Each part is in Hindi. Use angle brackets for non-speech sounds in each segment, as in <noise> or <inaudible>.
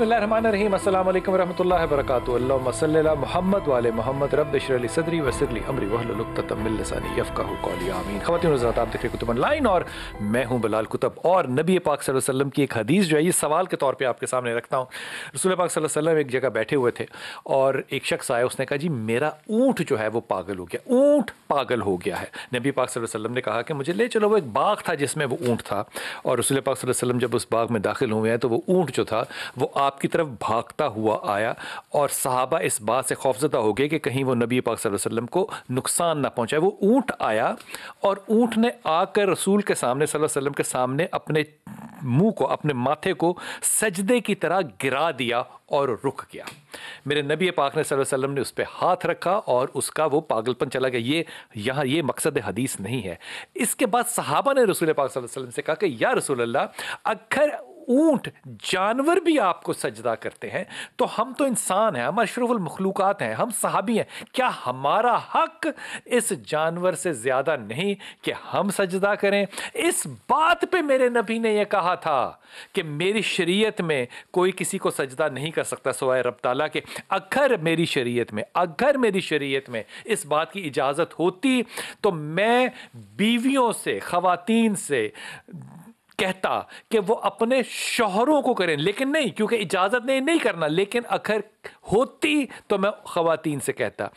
बिसमीम वाले रब सदरी वसरली अमरी आमीन आप कुतुब लाइन और मैं हूँ बलाल कुतब और नबी पाक वसल्लम की एक हदीस जो है ये सवाल के तौर पर आपके सामने रखता हूँ रसूल पाक वसल्लम एक जगह बैठे हुए थे और एक शख्स आया उसने कहा जी मेरा ऊँट जो है वो पागल हो गया ऊँट पागल हो गया है नबी पाक वसल्लम ने कहा कि मुझे ले चलो वो एक बाग था जिसमें वो ऊँट था और रसूल पाक वसल्लम जब उस बाग में दाखिल हुए हैं तो वो ऊँट जो था वो आपकी तरफ भागता हुआ आया और सहाबा इस बात से खौफजदा हो गए कि कहीं वो नबी पाक वसल्लम को नुकसान ना पहुंचाए वो ऊंट आया और ऊंट ने आकर रसूल के सामने वसल्लम के सामने अपने मुंह को अपने माथे को सजदे की तरह गिरा दिया और रुक गया मेरे नबी पाक ने वसल्लम ने उस पर हाथ रखा और उसका वो पागलपन चला गया ये यहाँ ये मकसद हदीस नहीं है इसके बाद सहाबा ने रसूल पाक वसल्लम से कहा कि या रसूल अल्लाह अगर ऊंट जानवर भी आपको सजदा करते हैं तो हम तो इंसान हैं हम अशरफुल हैं हम सहाबी हैं क्या हमारा हक इस जानवर से ज़्यादा नहीं कि हम सजदा करें इस बात पे मेरे नबी ने यह कहा था कि मेरी शरीयत में कोई किसी को सजदा नहीं कर सकता सवाए रब ताला के अगर मेरी शरीयत में अगर मेरी शरीयत में इस बात की इजाज़त होती तो मैं बीवियों से खातन से कहता कि वो अपने शोहरों को करें लेकिन नहीं क्योंकि इजाज़त नहीं नहीं करना लेकिन आखिर होती तो मैं खातन से कहता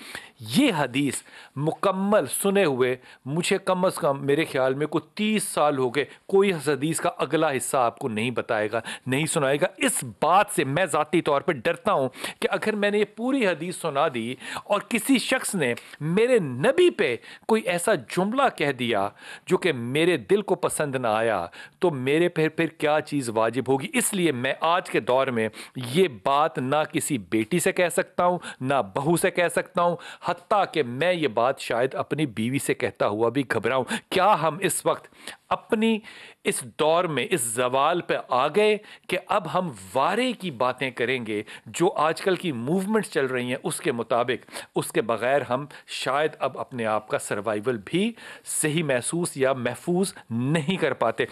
ये हदीस मुकम्मल सुने हुए मुझे कम अज़ कम मेरे ख्याल में कोई तीस साल हो गए कोई हदीस का अगला हिस्सा आपको नहीं बताएगा नहीं सुनाएगा इस बात से मैं ज़ाती तौर पर डरता हूँ कि अगर मैंने ये पूरी हदीस सुना दी और किसी शख्स ने मेरे नबी पे कोई ऐसा जुमला कह दिया जो कि मेरे दिल को पसंद ना आया तो मेरे पर फिर क्या चीज़ वाजिब होगी इसलिए मैं आज के दौर में ये बात ना किसी बे बेटी से कह सकता हूँ ना बहू से कह सकता हूँ हती कि मैं ये बात शायद अपनी बीवी से कहता हुआ भी घबराऊँ क्या हम इस वक्त अपनी इस दौर में इस जवाल पे आ गए कि अब हम वारे की बातें करेंगे जो आजकल की मूवमेंट्स चल रही हैं उसके मुताबिक उसके बग़ैर हम शायद अब अपने आप का सर्वाइवल भी सही महसूस या महफूज नहीं कर पाते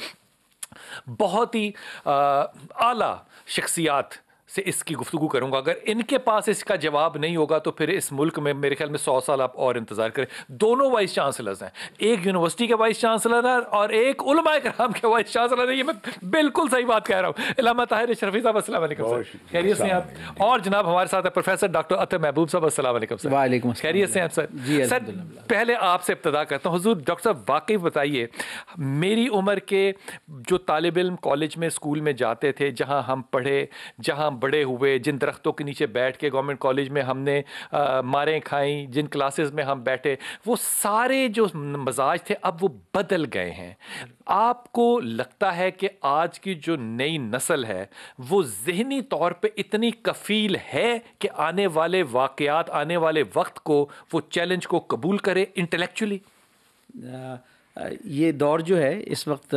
बहुत ही आला शख्सियात से इसकी गुफ्तु करूंगा अगर इनके पास इसका जवाब नहीं होगा तो फिर इस मुल्क में मेरे ख्याल में सौ साल आप और इंतज़ार करें दोनों वाइस चांसलर्स हैं एक यूनिवर्सिटी के वाइस चांसलर हैं और एक उलमा कराम के वाइस चांसलर है ये मैं बिल्कुल सही बात कह रहा हूँ इलामा ताहिर शरफी साहब असल खैरियत से आप और जनाब हमारे साथ है प्रोफेसर डॉक्टर अतर महबूब साहब असल खैरियत से आप सर सर पहले आपसे इब्तदा करता हूँ हजूर डॉक्टर साहब वाकई बताइए मेरी उम्र के जो तालब इम कॉलेज में स्कूल में जाते थे जहाँ हम पढ़े जहाँ बड़े हुए जिन दरख्तों के नीचे बैठ के गवर्नमेंट कॉलेज में हमने मारें खाई जिन क्लासेस में हम बैठे वो सारे जो मजाज थे अब वो बदल गए हैं आपको लगता है कि आज की जो नई नस्ल है वो जहनी तौर पे इतनी कफील है कि आने वाले वाकयात आने वाले वक्त को वो चैलेंज को कबूल करे इंटेलेक्चुअली ये दौर जो है इस वक्त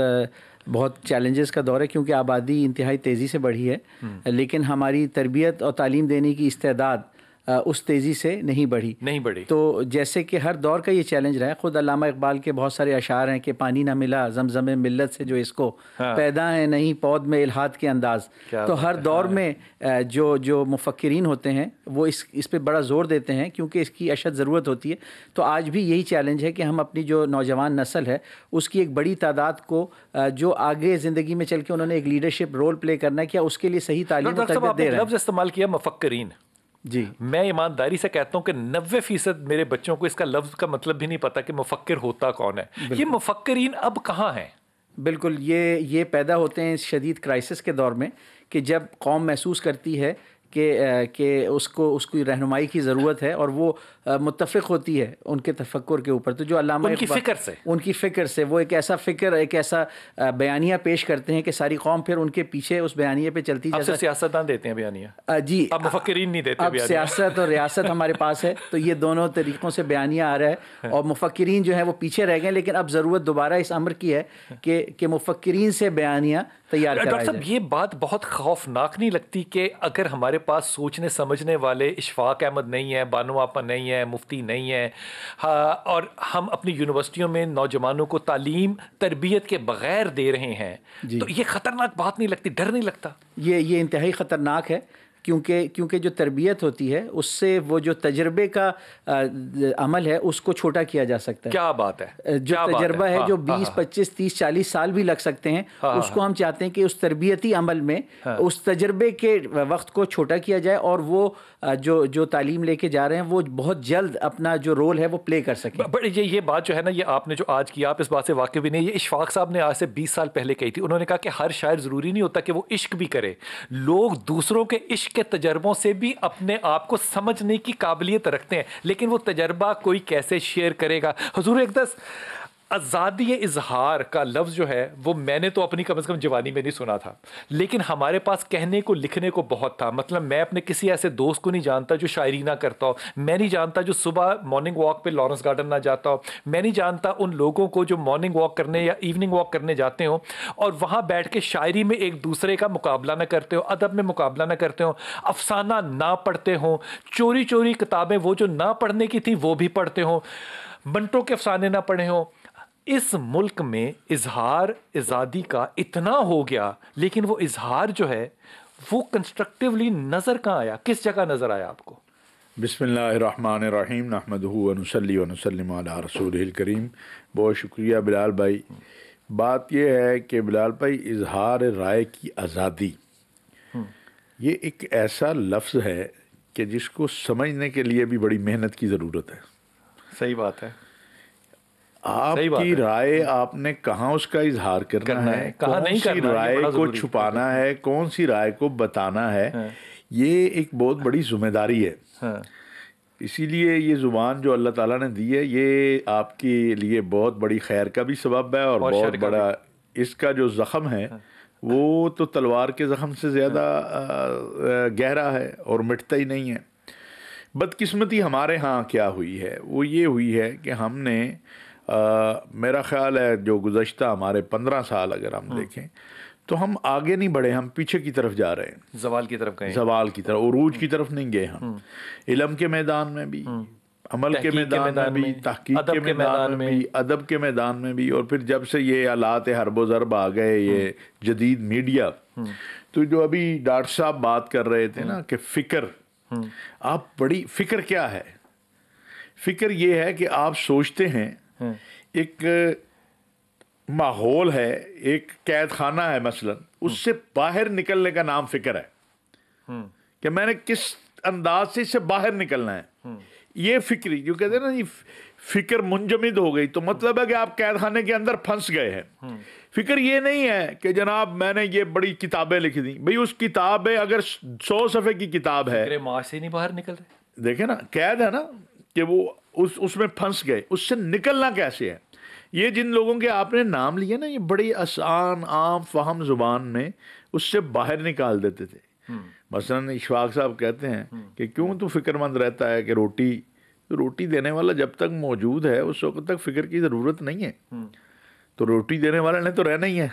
बहुत चैलेंजेस का दौर है क्योंकि आबादी इंतहाई तेज़ी से बढ़ी है हम्म। लेकिन हमारी तरबियत और तालीम देने की इस्तेदाद उस तेज़ी से नहीं बढ़ी नहीं बढ़ी तो जैसे कि हर दौर का ये चैलेंज रहा है ख़ुद अलामा इकबाल के बहुत सारे अशार हैं कि पानी ना मिला जमजम मिलत से जो इसको हाँ। पैदा है नहीं पौध में इलाहाद के अंदाज तो हर दौर हाँ। में जो जो मुफक्रीन होते हैं वो इस इस पर बड़ा ज़ोर देते हैं क्योंकि इसकी अशद ज़रूरत होती है तो आज भी यही चैलेंज है कि हम अपनी जो नौजवान नस्ल है उसकी एक बड़ी तादाद को जो आगे ज़िंदगी में चल के उन्होंने एक लीडरशिप रोल प्ले करना है क्या उसके लिए सही तालीम इस्तेमाल किया मफक्रीन जी मैं ईमानदारी से कहता हूँ कि नब्बे फीसद मेरे बच्चों को इसका लफ्ज़ का मतलब भी नहीं पता कि मुफक्र होता कौन है ये मुफक्रीन अब कहाँ हैं बिल्कुल ये ये पैदा होते हैं इस शदीद क्राइसिस के दौर में कि जब कौम महसूस करती है कि कि उसको उसकी रहनुमाई की ज़रूरत है और वो मुतफ़ होती है उनके तफक्र के ऊपर तो जो उनकी फ़िक्र से उनकी फ़िक्र से वो एक ऐसा फ़िक्र एक ऐसा बयानिया पेश करते हैं कि सारी कौम फिर उनके पीछे उस बयानिया पे चलती है सियासतदान देते हैं बयानिया जी अब मुफक्रीन नहीं देते अब सियासत और रियासत हमारे पास है तो ये दोनों तरीक़ों से बयानिया आ रहा है हाँ। और मुफक्रीन जो है वो पीछे रह गए लेकिन अब ज़रूरत दोबारा इस अमर की है कि कि मुफक्रीन से बयानिया तैयार डॉक्टर साहब ये बात बहुत खौफनाक नहीं लगती कि अगर हमारे पास सोचने समझने वाले इशफाक अहमद नहीं है बानो आपा नहीं है मुफ्ती नहीं है हाँ, और हम अपनी यूनिवर्सिटियों में नौजवानों को तालीम तरबियत के बग़ैर दे रहे हैं तो ये ख़तरनाक बात नहीं लगती डर नहीं लगता ये ये इंतहाई ख़तरनाक है क्योंकि क्योंकि जो तरबियत होती है उससे वो जो तजर्बे का आ, अमल है उसको छोटा किया जा सकता है क्या बात है जो तजर्बा है, है हाँ, जो हाँ, 20 हाँ। पच्चीस तीस चालीस साल भी लग सकते हैं हाँ, हाँ उसको हम चाहते हैं कि उस तरबियती अमल में उस तजर्बे के वक्त को छोटा किया जाए और वो जो जो तालीम लेके जा रहे हैं वो बहुत जल्द अपना जो रोल है वो प्ले कर सकें बट ये ये बात जो है ना ये आपने जो आज की आप इस बात से वाकिफ भी नहीं ये इशफाक साहब ने आज से बीस साल पहले कही थी उन्होंने कहा कि हर शायर ज़रूरी नहीं होता कि वो इश्क भी करे लोग दूसरों के इश्क के तजर्बों से भी अपने आप को समझने की काबिलियत रखते हैं लेकिन वो तजर्बा कोई कैसे शेयर करेगा हजूर एकदस आज़ादी इजहार का लफ्ज़ जो है वो मैंने तो अपनी कम से कम जवानी में नहीं सुना था लेकिन हमारे पास कहने को लिखने को बहुत था मतलब मैं अपने किसी ऐसे दोस्त को नहीं जानता जो शायरी ना करता हो मैं नहीं जानता जो सुबह मॉर्निंग वॉक पे लॉरेंस गार्डन ना जाता हो मैं नहीं जानता उन लोगों को जो मॉर्निंग वॉक करने या इवनिंग वॉक करने जाते हो और वहाँ बैठ के शायरी में एक दूसरे का मुकाबला ना करते हो अदब में मुकाबला ना करते हो अफसाना ना पढ़ते हों चोरी चोरी किताबें वो जो ना पढ़ने की थी वो भी पढ़ते हों बंटों के अफसाने ना पढ़े हों इस मुल्क में इजहार आज़ादी का इतना हो गया लेकिन वो इजहार जो है वो कंस्ट्रक्टिवली नज़र कहाँ आया किस जगह नज़र आया आपको बिसमीम नहमदूनसली रसूल करीम बहुत शुक्रिया बिलाल भाई बात यह है कि बिलाल भाई इजहार राय की आज़ादी हम्म। ये एक ऐसा लफ्ज़ है कि जिसको समझने के लिए भी बड़ी मेहनत की ज़रूरत है सही बात है आपकी राय आपने कहा उसका इजहार करना, करना है, है कहा नहीं करना राय को छुपाना है कौन सी राय को बताना है हाँ। ये एक बहुत बड़ी जिम्मेदारी है हाँ। इसीलिए ये ज़ुबान जो अल्लाह ताला ने दी है ये आपके लिए बहुत बड़ी खैर का भी सबब है और, बहुत बड़ा इसका जो ज़ख़म है हाँ। वो तो तलवार के ज़ख़म से ज़्यादा गहरा है और मिटता ही नहीं है बदकिस्मती हमारे यहाँ क्या हुई है वो ये हुई है कि हमने आ, मेरा ख्याल है जो गुज्त हमारे पंद्रह साल अगर हम हम्म। देखें तो हम आगे नहीं बढ़े हम पीछे की तरफ जा रहे हैं जवाल की तरफ गए जवाल की तरफ उरूज हम्म। की तरफ नहीं गए हम हम्म। इलम के मैदान में भी अमल के मैदान में भी तहकी के मैदान में भी अदब के मैदान में भी और फिर जब से ये आलात हरबो ज़रब आ गए ये जदीद मीडिया तो जो अभी डॉक्टर साहब बात कर रहे थे ना कि फ़िक्र आप बड़ी फ़िक्र क्या है फ़िक्र ये है कि आप सोचते हैं हाँ। एक माहौल है एक कैद खाना है मसलन उससे हम्म। बाहर निकलने का नाम फिक्र है हम्म। कि मैंने किस अंदाज से इससे बाहर निकलना है हम्म। ये फिक्री जो कहते हैं ना ये फिक्र मुंजमद हो गई तो मतलब है कि आप कैद खाने के अंदर फंस गए हैं फिक्र ये नहीं है कि जनाब मैंने ये बड़ी किताबें लिखी दी भाई उस किताब में अगर सौ सफ़े की किताब है नहीं बाहर निकल रहे देखे ना कैद है ना कि वो उस उसमें फंस गए उससे निकलना कैसे है ये जिन लोगों के आपने नाम लिए ना ये बड़ी आसान आम फहम जुबान में उससे बाहर निकाल देते थे हम्म। मसलन इशफाक साहब कहते हैं हम्म। कि क्यों तू फिक्रमंद रहता है कि रोटी तो रोटी देने वाला जब तक मौजूद है उस वक्त तक फिक्र की ज़रूरत नहीं है हम्म। तो रोटी देने वाला ने तो रहना ही है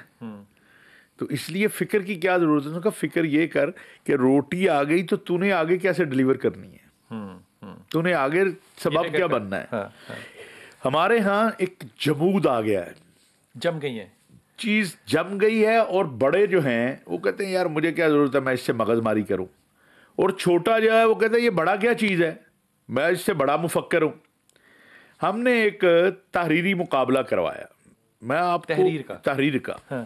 तो इसलिए फ़िक्र की क्या ज़रूरत है उसका फ़िक्र ये कर कि रोटी आ गई तो तूने आगे कैसे डिलीवर करनी है तूने आगे सबब क्या बनना है हाँ, हाँ. हमारे यहाँ एक जमूद आ गया है जम गई है चीज़ जम गई है और बड़े जो हैं वो कहते हैं यार मुझे क्या ज़रूरत है मैं इससे मगजमारी करूं और छोटा जो है वो कहते हैं ये बड़ा क्या चीज़ है मैं इससे बड़ा मुफक्कर हूं हमने एक तहरीरी मुकाबला करवाया मैं आप तहरीर का तहरीर का हाँ।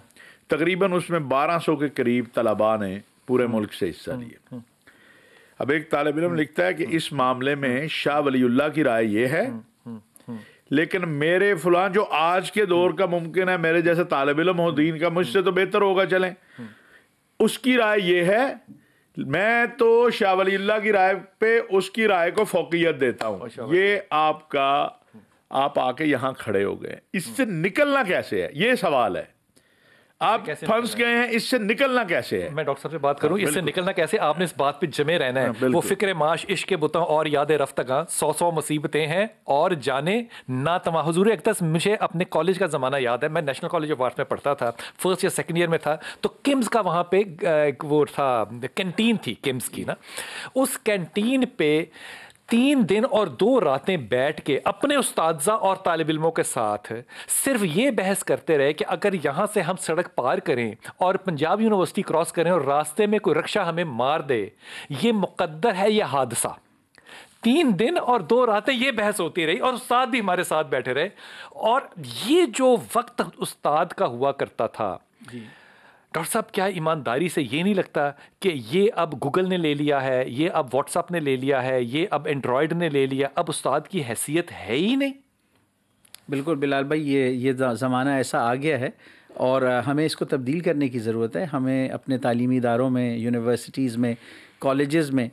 तकरीबन उसमें 1200 के करीब तलबा ने पूरे मुल्क से हिस्सा हम्म, लिया हम्म। अब एक तालब इलम लिखता है कि इस मामले में शाह वली की राय यह है लेकिन मेरे फलान जो आज के दौर का मुमकिन है मेरे जैसे तालब इलम हो दीन का मुझसे तो बेहतर होगा चलें उसकी राय यह है मैं तो शाह वली की राय पे उसकी राय को फोकियत देता हूं ये आपका आप आके यहां खड़े हो गए इससे निकलना कैसे है ये सवाल है आप फंस गए हैं इससे निकलना कैसे है मैं डॉक्टर साहब से बात करूं हाँ, इससे निकलना कैसे आपने इस बात पे जमे रहना है हाँ, वो फिक्र माश इश्क बुतों और याद रफ्तगा सौ सौ मुसीबतें हैं और जाने ना तमा हजूर दस मुझे अपने कॉलेज का ज़माना याद है मैं नेशनल कॉलेज ऑफ आर्ट्स में पढ़ता था फर्स्ट या सेकेंड ईयर में था तो किम्स का वहाँ पे वो था कैंटीन थी किम्स की ना उस कैंटीन पे तीन दिन और दो रातें बैठ के अपने उस्तादा और तालब इलमों के साथ सिर्फ ये बहस करते रहे कि अगर यहाँ से हम सड़क पार करें और पंजाब यूनिवर्सिटी क्रॉस करें और रास्ते में कोई रक्षा हमें मार दे ये मुकद्दर है यह हादसा तीन दिन और दो रातें ये बहस होती रही और उस्ताद भी हमारे साथ बैठे रहे और ये जो वक्त उस्ताद का हुआ करता था डॉक्टर साहब क्या ईमानदारी से ये नहीं लगता कि ये अब गूगल ने ले लिया है ये अब व्हाट्सअप ने ले लिया है ये अब एंड्रॉयड ने ले लिया अब उस्ताद की हैसियत है ही नहीं बिल्कुल बिलाल भाई ये ये ज़माना ऐसा आ गया है और हमें इसको तब्दील करने की ज़रूरत है हमें अपने तालीमी इदारों में यूनिवर्सिटीज़ में कॉलेज़ में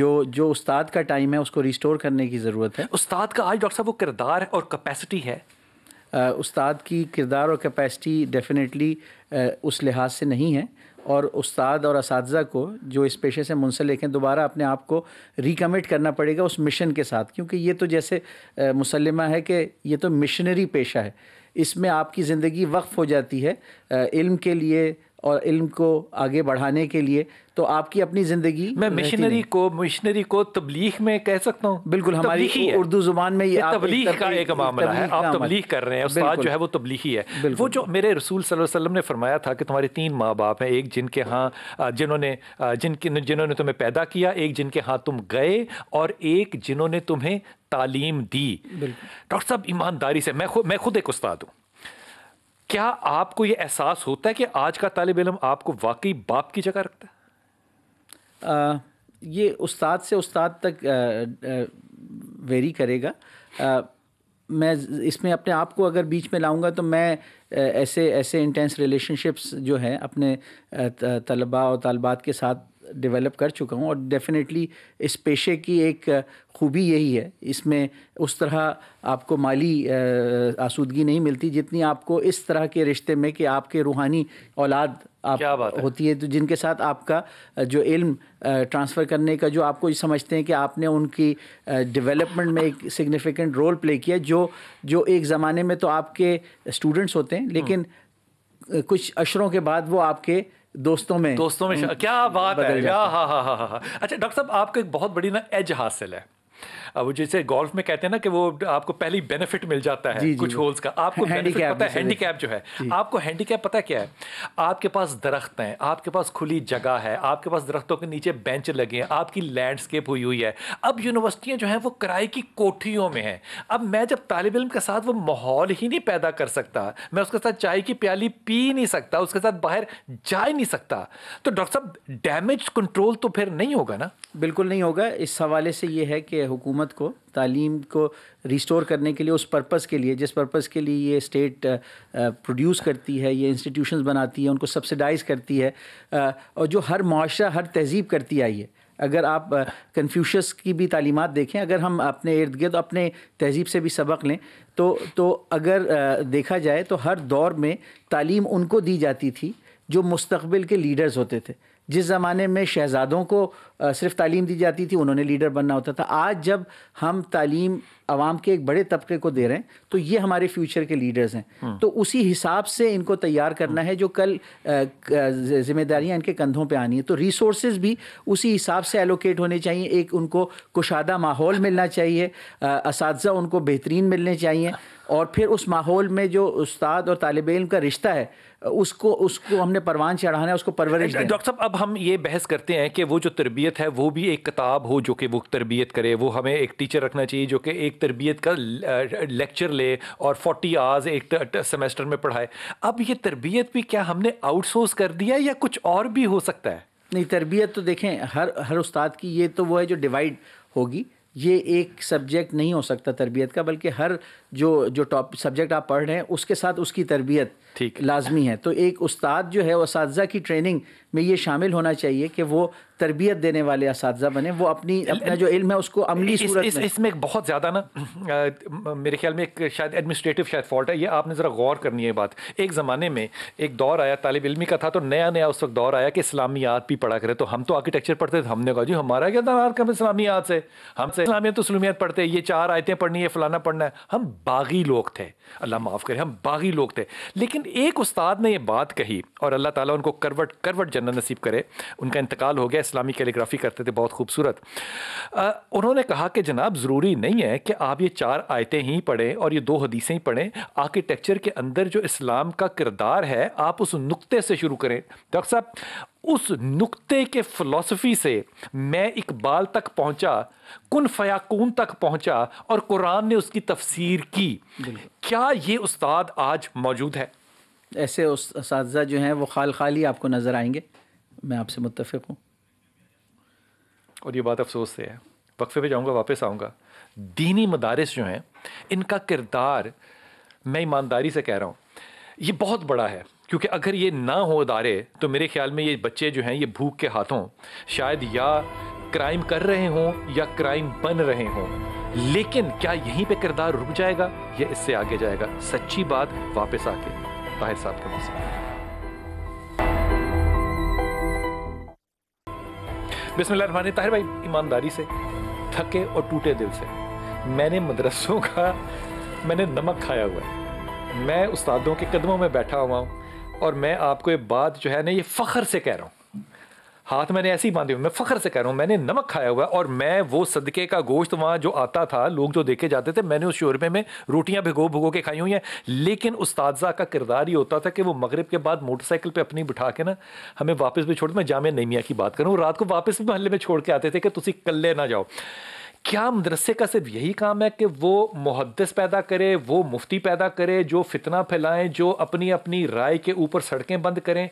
जो जो उस्ताद का टाइम है उसको रिस्टोर करने की ज़रूरत है उस्ताद का आज डॉक्टर साहब वो किरदार और कैपेसिटी है उस्ताद की किरदार और कैपेसिटी डेफिनेटली उस लिहाज से नहीं है और उस्ताद और इस को जो इस पेशे से मुंसलिक हैं दोबारा अपने आप को रिकमिट करना पड़ेगा उस मिशन के साथ क्योंकि ये तो जैसे मुसलमा है कि ये तो मिशनरी पेशा है इसमें आपकी ज़िंदगी वक्फ हो जाती है इल्म के लिए और इल्म को आगे बढ़ाने के लिए तो आपकी अपनी ज़िंदगी मैं मिशनरी को मिशनरी को तबलीग में कह सकता हूँ बिल्कुल हमारी उर्दू ज़ुबान में ये तबलीग का एक मामला है आप तबलीग कर रहे हैं उस्ताद जो है वो तबलीगी है वो जो मेरे रसूल वसल्लम ने फरमाया था कि तुम्हारे तीन माँ बाप हैं एक जिनके हाँ जिन्होंने जिनके जिन्होंने तुम्हें पैदा किया एक जिनके हाँ तुम गए और एक जिन्होंने तुम्हें तालीम दी डॉक्टर साहब ईमानदारी से मैं खुद मैं खुद एक उस्ताद हूँ क्या आपको ये एहसास होता है कि आज का तालब इलम आपको वाकई बाप की जगह रखता है आ, ये उस्ताद से उस्ताद तक आ, आ, वेरी करेगा आ, मैं इसमें अपने आप को अगर बीच में लाऊंगा तो मैं ऐसे ऐसे इंटेंस रिलेशनशिप्स जो हैं अपने तलबा और तलबात के साथ डेवलप कर चुका हूँ और डेफिनेटली इस पेशे की एक खूबी यही है इसमें उस तरह आपको माली आसूदगी नहीं मिलती जितनी आपको इस तरह के रिश्ते में कि आपके रूहानी औलाद आप क्या बात होती है तो जिनके साथ आपका जो इल्म ट्रांसफ़र करने का जो आपको समझते हैं कि आपने उनकी डेवलपमेंट में एक सिग्निफिकेंट रोल प्ले किया जो जो एक ज़माने में तो आपके स्टूडेंट्स होते हैं हम्म। लेकिन कुछ अशरों के बाद वो आपके दोस्तों में दोस्तों में क्या बात है हाँ हाँ हाँ हाँ अच्छा डॉक्टर साहब आपका एक बहुत बड़ी ना एज हासिल है वो जैसे गोल्फ में कहते हैं ना कि वो आपको पहले बेनिफिट मिल जाता है जी, कुछ होल्स का आपको हैंडीकैप पता है हैंडीकैप जो है आपको हैंडीकैप पता क्या है आपके पास दरख्त हैं आपके पास खुली जगह है आपके पास दरख्तों के नीचे बेंच लगे हैं आपकी लैंडस्केप हुई हुई है अब यूनिवर्सिटियाँ जो हैं वो किराए की कोठियों में हैं अब मैं जब तालब इम के साथ वो माहौल ही नहीं पैदा कर सकता मैं उसके साथ चाय की प्याली पी नहीं सकता उसके साथ बाहर जा ही नहीं सकता तो डॉक्टर साहब डैमेज कंट्रोल तो फिर नहीं होगा ना बिल्कुल नहीं होगा इस हवाले से ये है कि हुकूमत हुकूमत को तालीम को रिस्टोर करने के लिए उस पर्पस के लिए जिस पर्पस के लिए ये स्टेट प्रोड्यूस uh, uh, करती है ये इंस्टीट्यूशंस बनाती है उनको सब्सिडाइज़ करती है uh, और जो हर माशरा हर तहजीब करती आई है अगर आप कन्फ्यूशस की भी तालीमत देखें अगर हम अपने इर्द गिर्द अपने तहजीब से भी सबक लें तो तो अगर देखा जाए तो हर दौर में तालीम उनको दी जाती थी जो मुस्तबिल के लीडर्स होते थे जिस ज़माने में शहजादों को सिर्फ तालीम दी जाती थी उन्होंने लीडर बनना होता था आज जब हम तालीम आवाम के एक बड़े तबके को दे रहे हैं तो ये हमारे फ्यूचर के लीडर्स हैं हम्म। तो उसी हिसाब से इनको तैयार करना है जो कल जिम्मेदारियां इनके कंधों पे आनी है तो रिसोर्स भी उसी हिसाब से एलोकेट होने चाहिए एक उनको कुशादा माहौल मिलना चाहिए इस उनको बेहतरीन मिलने चाहिए और फिर उस माहौल में जो उस्ताद और तालब इम का रिश्ता है उसको उसको हमने परवान चढ़ाना है उसको परवरिश डॉक्टर साहब अब हम ये बहस करते हैं कि वो जो तरबियत तरबियत है वो भी एक किताब हो जो कि वो तरबियत करे वो हमें एक टीचर रखना चाहिए जो कि एक तरबियत का लेक्चर ले और फोर्टी आवर्स एक सेमेस्टर में पढ़ाए अब ये तरबियत भी क्या हमने आउटसोर्स कर दिया या कुछ और भी हो सकता है नहीं तरबियत तो देखें हर हर उस्ताद की ये तो वो है जो डिवाइड होगी ये एक सब्जेक्ट नहीं हो सकता तरबियत का बल्कि हर जो जो टॉप सब्जेक्ट आप पढ़ रहे हैं उसके साथ उसकी तरबियत ठीक लाजमी है तो एक उस्ताद जो है उस की ट्रेनिंग में ये शामिल होना चाहिए कि वो तरबियत देने वाले इस बने वो अपनी अपना जो इल्म है उसको अमली इस, सूरत इस, में इसमें बहुत ज़्यादा ना मेरे ख्याल में एक शायद एडमिनिस्ट्रेटिव शायद फॉल्ट है ये आपने ज़रा गौर करनी है बात एक ज़माने में एक दौर आया तालब इलमी का था तो नया नया उस वक्त दौर आया कि इस्लामियात भी पढ़ा करें तो हम तो आर्किटेक्चर पढ़ते थे हमने कहा जी हमारा क्या था कम इस्लामियात से हमसे इस्लामियत तो सलूमियात पढ़ते ये चार आयतें पढ़नी है फ़लाना पढ़ना है हम बागी लोग थे अल्लाह माफ़ करें हम बागी लोग थे लेकिन एक उस्ताद ने ये बात कही और अल्लाह ताला उनको करवट करवट जन्नत नसीब करे उनका इंतकाल हो गया इस्लामी कैलीग्राफी करते थे बहुत खूबसूरत उन्होंने कहा कि जनाब ज़रूरी नहीं है कि आप ये चार आयतें ही पढ़ें और ये दो हदीसें ही पढ़ें आर्किटेक्चर के अंदर जो इस्लाम का किरदार है आप उस नुक्ते से शुरू करें डॉक्टर साहब उस नुक्ते के फ़िलासफ़ी से मैं इकबाल तक पहुंचा कुन फ़याकून तक पहुंचा और कुरान ने उसकी तफसीर की क्या ये उस्ताद आज मौजूद है ऐसे उस जो हैं वो खाल खाली आपको नज़र आएंगे मैं आपसे मुतफ़ हूँ और ये बात अफसोस से है वक्फे पे जाऊँगा वापस आऊँगा दीनी मदारस जो हैं इनका किरदार मैं ईमानदारी से कह रहा हूँ ये बहुत बड़ा है क्योंकि अगर ये ना हो अदारे तो मेरे ख्याल में ये बच्चे जो हैं ये भूख के हाथों शायद या क्राइम कर रहे हों या क्राइम बन रहे हों लेकिन क्या यहीं पे किरदार रुक जाएगा या इससे आगे जाएगा सच्ची बात वापस आके ताहिर साहब के मौसम बिस्मिल्लाहमान ताहिर भाई ईमानदारी से थके और टूटे दिल से मैंने मदरसों का मैंने नमक खाया हुआ है मैं उस्तादों के कदमों में बैठा हुआ हूँ और मैं आपको ये बात जो है ना ये फ़ख्र से कह रहा हूँ हाथ मैंने ऐसे ही बांधे हुए मैं फ़ख्र से कह रहा हूँ मैंने नमक खाया हुआ और मैं वो सदके का गोश्त वहाँ जो आता था लोग जो देखे जाते थे मैंने उस शोरबे में रोटियाँ भिगो भिगो के खाई हुई हैं लेकिन उस्तादा का किरदार ही होता था कि वो मगरब के बाद मोटरसाइकिल पर अपनी बिठा के ना हमें वापस भी छोड़ मैं जामिया नैमिया की बात करूँ रात को वापस भी महल में छोड़ के आते थे कि तुम कल्ले ना जाओ क्या मदरसे का सिर्फ यही काम है कि वो मुहदस पैदा करे वो मुफ्ती पैदा करे जो फितना फैलाएं जो अपनी अपनी राय के ऊपर सड़कें बंद करें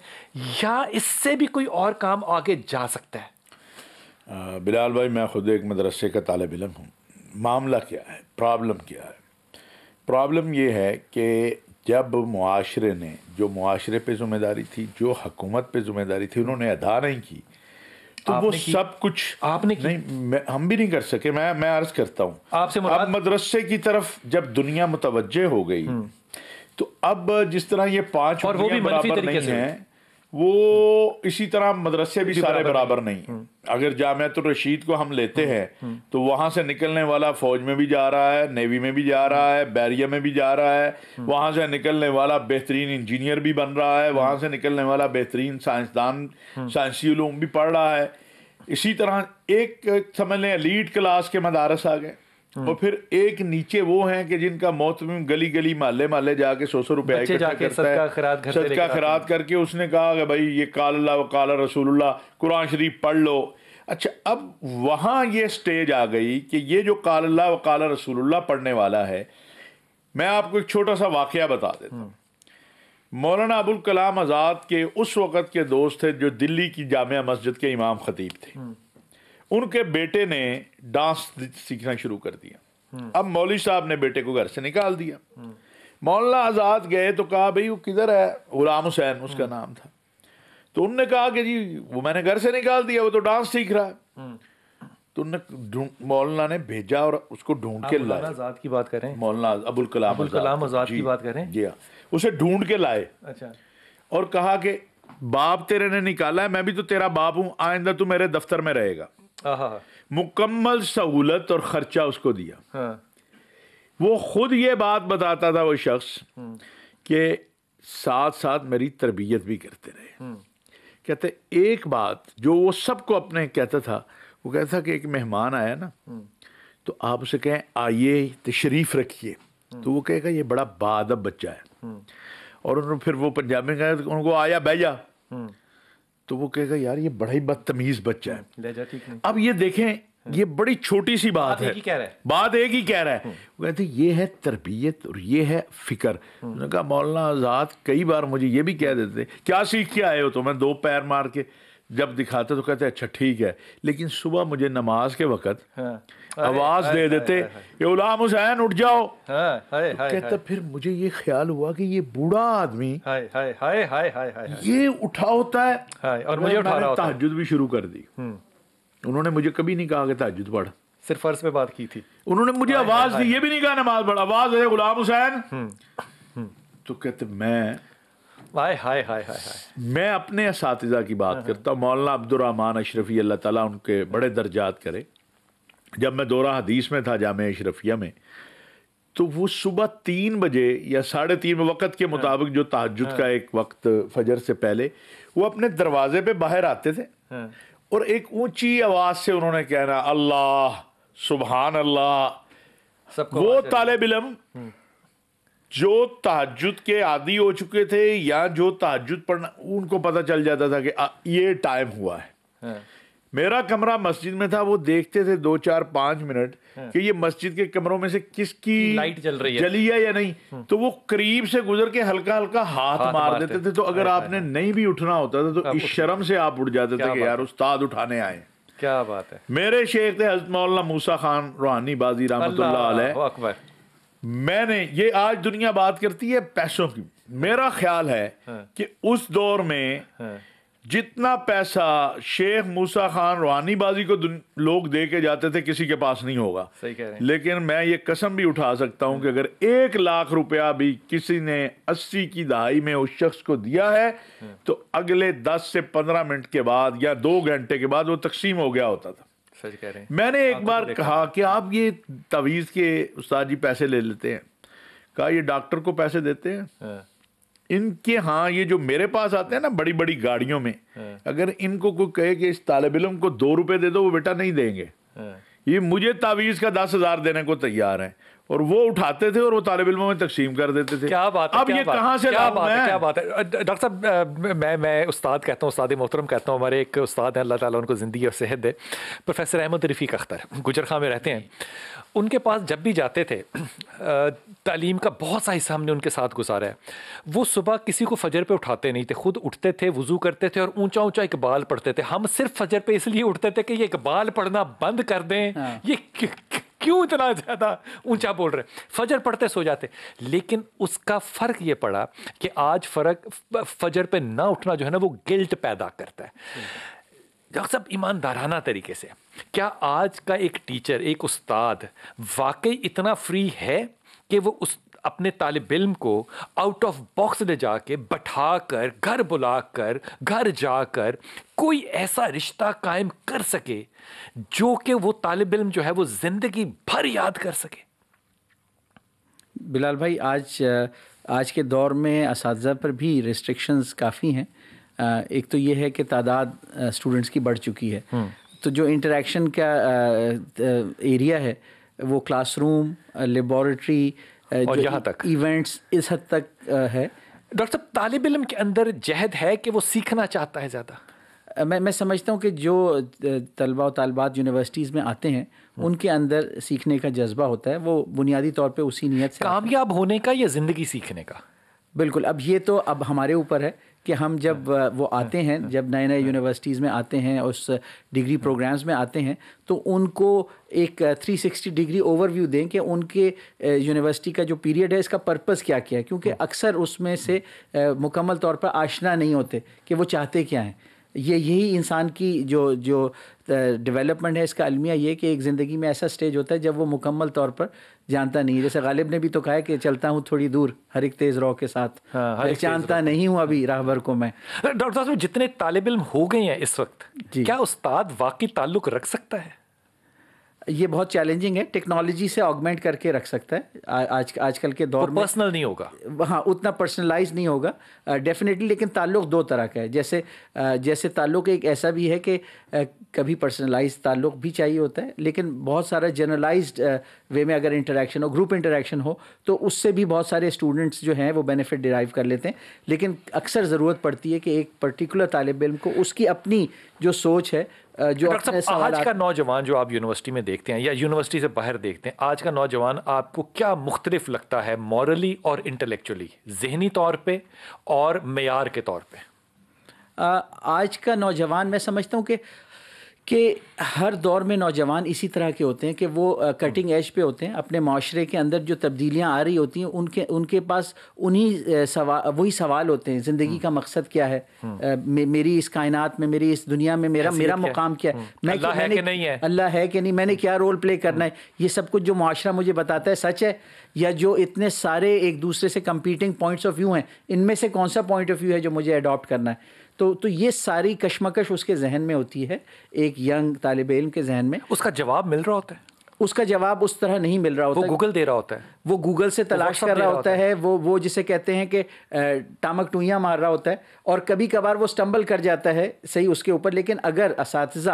या इससे भी कोई और काम आगे जा सकता है बिलाल भाई मैं खुद एक मदरसे का तालब इलम हूँ मामला क्या है प्रॉब्लम क्या है प्रॉब्लम यह है कि जब माशरे ने जो माशरे पर ज़िम्मेदारी थी जो हकूमत पर ज़िम्मेदारी थी उन्होंने अदा नहीं की तो वो सब कुछ आपने की? नहीं मैं, हम भी नहीं कर सके मैं मैं अर्ज करता हूँ आपसे अब मदरसे की तरफ जब दुनिया मुतवजह हो गई हम्म। तो अब जिस तरह ये पांच और वो भी तरीके नहीं है वो इसी तरह मदरसे भी सारे बराबर नहीं हम्म। अगर जामिया रशीद को हम लेते हम्म। हैं हम्म। तो वहां से निकलने वाला फौज में भी जा रहा है नेवी में भी जा रहा है बैरिया में भी जा रहा है वहां से निकलने वाला बेहतरीन इंजीनियर भी बन रहा है वहां से निकलने वाला बेहतरीन साइंसदान साइंसी भी पढ़ रहा है इसी तरह एक समझ लें लीड क्लास के मदारस आ गए और फिर एक नीचे वो हैं कि जिनका मोहतम गली गली मोहल्ले मोहल्ले जाके सौ सौ रुपया सदका खराद करके उसने कहा कि भाई ये काल व काला रसूलुल्लाह कुरान शरीफ पढ़ लो अच्छा अब वहाँ ये स्टेज आ गई कि ये जो काल्ला व काला रसूलुल्लाह पढ़ने वाला है मैं आपको एक छोटा सा वाक़ बता देता हूँ हम्म। मौलाना अबुल कलाम आज़ाद के उस वक़्त के दोस्त थे जो दिल्ली की जामिया मस्जिद के इमाम खतीब थे हम्म। उनके बेटे ने डांस सीखना शुरू कर दिया अब मौली साहब ने बेटे को घर से निकाल दिया मौलाना आज़ाद गए तो कहा भाई वो किधर है गुलाम हुसैन उसका हम्म। नाम था तो उनने कहा कि जी वो मैंने घर से निकाल दिया वो तो डांस सीख रहा है हम्म। तो उनने मौलाना ने भेजा और उसको ढूंढ के लाया आज़ाद की बात करें मौलाना अबुल कलाम अबुल कलाम आज़ाद की बात करें जी हाँ उसे ढूंढ के लाए अच्छा और कहा कि बाप तेरे ने निकाला है मैं भी तो तेरा बाप हूँ आइंदा तू मेरे दफ्तर में रहेगा मुकम्मल सहूलत और खर्चा उसको दिया हाँ। वो खुद ये बात बताता था वो शख्स हम्म। कि साथ साथ मेरी तरबियत भी करते रहे हम्म। कहते एक बात जो वो सबको अपने कहता था वो कहता था कि एक मेहमान आया ना हम्म। तो आप उसे कहें आइए तशरीफ़ रखिए तो वो कहेगा ये बड़ा बादब बच्चा है और उन्होंने फिर वो पंजाब में कहा उनको आया बह जा तो वो कहेगा यार ये बड़ा ही बदतमीज बच्चा है अब ये देखें ये बड़ी छोटी सी बात है बात एक ही कह रहा है हम्म। वो कहते ये है तरबियत और ये है फिक्र हम्म। कहा मौलाना आज़ाद कई बार मुझे ये भी कह देते क्या सीख के आए हो तो मैं दो पैर मार के जब दिखाते तो कहते अच्छा ठीक है लेकिन सुबह मुझे नमाज के वक़्त हाँ। आवाज़ दे देते गुलाम हुसैन उठ जाओ हाँ, तो कहता फिर मुझे ये ख्याल हुआ कि ये बूढ़ा आदमी ये उठा होता है और मुझे उठा रहा तहजद भी शुरू कर दी हम्म। उन्होंने मुझे कभी नहीं कहा कि तहजद पढ़ सिर्फ फर्ज पे बात की थी उन्होंने मुझे आवाज़ दी ये भी नहीं कहा नमाज पढ़ आवाज़ दे गुलाम हुसैन हम्म, हम्म। तो कहते मैं हाय हाय हाय हाय मैं अपने इस की बात हाँ, हाँ। करता हूँ मौलाना अब्दुलरहमान अशरफी अल्लाह ताला उनके बड़े दर्जात करे जब मैं दौरा हदीस में था जाम अशरफिया में तो वो सुबह तीन बजे या साढ़े तीन वक़्त के हाँ। मुताबिक जो तहजद का एक वक्त फजर से पहले वो अपने दरवाजे पे बाहर आते थे और एक ऊंची आवाज़ से उन्होंने कहना अल्लाह सुबहान अल्लाह वो तालब इलम हम्म। जो तहजद के आदि हो चुके थे या जो तहजद पढ़ना उनको पता चल जाता था कि ये टाइम हुआ है, हाँ। मेरा कमरा मस्जिद में था वो देखते थे दो चार पांच मिनट हाँ। कि ये मस्जिद के कमरों में से किसकी लाइट चल रही है जली है या नहीं हाँ। तो वो करीब से गुजर के हल्का हल्का हाथ, हाथ मार देते थे तो अगर आपने नहीं भी उठना होता था तो इस शर्म से आप उठ जाते थे कि यार उस्ताद उठाने आए क्या बात है मेरे शेख थे हजत मौलाना मूसा खान रूहानी बाजी रहा मैंने ये आज दुनिया बात करती है पैसों की मेरा ख्याल है हाँ। कि उस दौर में हाँ। जितना पैसा शेख मूसा खान रूहानीबाजी को लोग दे के जाते थे किसी के पास नहीं होगा सही कह रहे हैं। लेकिन मैं ये कसम भी उठा सकता हूं कि अगर एक लाख रुपया भी किसी ने अस्सी की दहाई में उस शख्स को दिया है हाँ। तो अगले दस से पंद्रह मिनट के बाद या दो घंटे के बाद वो तकसीम हो गया होता था सच कह रहे हैं मैंने एक तो बार कहा कि आप ये तवीज़ के उस्ताद जी पैसे ले लेते हैं कहा ये डॉक्टर को पैसे देते हैं हाँ। इनके हाँ ये जो मेरे पास आते हैं ना बड़ी बड़ी गाड़ियों में हाँ। अगर इनको कोई कहे कि इस तालब इलम को दो रुपये दे दो वो बेटा नहीं देंगे हाँ। ये मुझे तावीज़ का दस हज़ार देने को तैयार है और वो उठाते थे और वो तालब इलमों में तकसीम कर देते थे क्या बात है अब क्या ये कहाँ से क्या बात है क्या बात है डॉक्टर साहब मैं मैं उस्ताद कहता हूँ उस्ताद मोहतरम कहता हूँ हमारे एक उस्ताद हैं अल्लाह ताला उनको ज़िंदगी और सेहत दे प्रोफेसर अहमद रफ़ीक अख्तर गुजर खां में रहते हैं उनके पास जब भी जाते थे <clears throat> तालीम का बहुत सा हिस्सा हमने उनके साथ गुजारा है वो सुबह किसी को फजर पे उठाते नहीं थे खुद उठते थे वज़ू करते थे और ऊंचा ऊंचा इकबाल पढ़ते थे हम सिर्फ फजर पे इसलिए उठते थे कि ये इकबाल पढ़ना बंद कर दें हाँ। ये क्यों इतना ज़्यादा ऊंचा बोल रहे फजर पढ़ते सो जाते लेकिन उसका फ़र्क ये पड़ा कि आज फ़र्क फजर पे ना उठना जो है ना वो गिल्ट पैदा करता है डॉक्टर साहब ईमानदाराना तरीके से क्या आज का एक टीचर एक उस्ताद वाकई इतना फ्री है कि वो उस अपने तालब इम को आउट ऑफ बॉक्स ले जाके बैठा कर घर बुला कर घर जा कर कोई ऐसा रिश्ता कायम कर सके जो कि वो तालब इम जो है वो ज़िंदगी भर याद कर सके बिलाल भाई आज आज के दौर में इस पर भी रिस्ट्रिक्शंस काफ़ी हैं एक तो ये है कि तादाद स्टूडेंट्स की बढ़ चुकी है हम्म। तो जो इंटरेक्शन का एरिया है वो क्लासरूम लेबॉरेटरी और यहाँ e- तक इवेंट्स इस हद तक है डॉक्टर साहब तालब इलम के अंदर जहद है कि वो सीखना चाहता है ज़्यादा मैं मैं समझता हूँ कि जो तलबा और यूनिवर्सिटीज़ में आते हैं हम्म। उनके अंदर सीखने का जज्बा होता है वो बुनियादी तौर पे उसी नीयत से कामयाब होने का या ज़िंदगी सीखने का बिल्कुल अब ये तो अब हमारे ऊपर है कि हम जब हाँ। वो आते हैं हाँ। जब नए नए यूनिवर्सिटीज़ में आते हैं उस डिग्री प्रोग्राम्स हाँ। में आते हैं तो उनको एक 360 डिग्री ओवरव्यू दें कि उनके यूनिवर्सिटी का जो पीरियड है इसका पर्पस क्या क्या है क्योंकि अक्सर उसमें से मुकम्मल तौर पर आशना नहीं होते कि वो चाहते क्या हैं ये यही इंसान की जो जो डेवलपमेंट है इसका अलमिया ये कि एक ज़िंदगी में ऐसा स्टेज होता है जब वो मुकम्मल तौर पर जानता नहीं जैसे गालिब ने भी तो कहा है कि चलता हूँ थोड़ी दूर हर एक तेज़ रॉ के साथ हाँ, जानता नहीं हूँ अभी राहबर को मैं डॉक्टर साहब जितने तालब इम हो गए हैं इस वक्त क्या उस्ताद वाकई ताल्लुक रख सकता है ये बहुत चैलेंजिंग है टेक्नोलॉजी से ऑगमेंट करके रख सकता है आज आजकल के दौर में पर्सनल नहीं होगा हाँ उतना पर्सनलाइज नहीं होगा डेफिनेटली लेकिन ताल्लुक़ दो तरह का है जैसे जैसे ताल्लुक़ एक ऐसा भी है कि कभी पर्सनलाइज ताल्लुक़ भी चाहिए होता है लेकिन बहुत सारा जनरलाइज वे में अगर इंटरेक्शन हो ग्रुप इंटरेक्शन हो तो उससे भी बहुत सारे स्टूडेंट्स जो हैं वो बेनिफिट डिराइव कर लेते हैं लेकिन अक्सर ज़रूरत पड़ती है कि एक पर्टिकुलर तालब इम को उसकी अपनी जो सोच है जो आज का नौजवान जो आप यूनिवर्सिटी में देखते हैं या यूनिवर्सिटी से बाहर देखते हैं आज का नौजवान आपको क्या मुख्तलिफ लगता है मॉरली और इंटेलेक्चुअली जहनी तौर पर और मैार के तौर पर आज का नौजवान मैं समझता हूँ कि कि हर दौर में नौजवान इसी तरह के होते हैं कि वो कटिंग एज पे होते हैं अपने माशरे के अंदर जो तब्दीलियाँ आ रही होती हैं उनके उनके पास उन्हीं सवाल वही सवाल होते हैं ज़िंदगी हम्म। का मकसद क्या है हम्म। मे, मेरी इस कायनात में मेरी इस दुनिया में मेरा मेरा मुकाम क्या है हम्म। मैं अल्लाह है कि नहीं है अल्लाह है कि नहीं मैंने क्या रोल प्ले करना है ये सब कुछ जो माशरा मुझे बताता है सच है या जो इतने सारे एक दूसरे से कम्पीटिंग पॉइंट्स ऑफ व्यू हैं इनमें से कौन सा पॉइंट ऑफ व्यू है जो मुझे अडॉप्ट करना है तो तो ये सारी कशमकश उसके जहन में होती है एक यंग तालब इम के जहन में उसका जवाब मिल रहा होता है उसका जवाब उस तरह नहीं मिल रहा होता वो गूगल दे रहा होता है वो गूगल से तलाश कर रहा होता है वो वो जिसे कहते हैं कि टामक टुइयाँ मार रहा होता है और कभी कभार वो स्टम्बल कर जाता है सही उसके ऊपर लेकिन अगर इस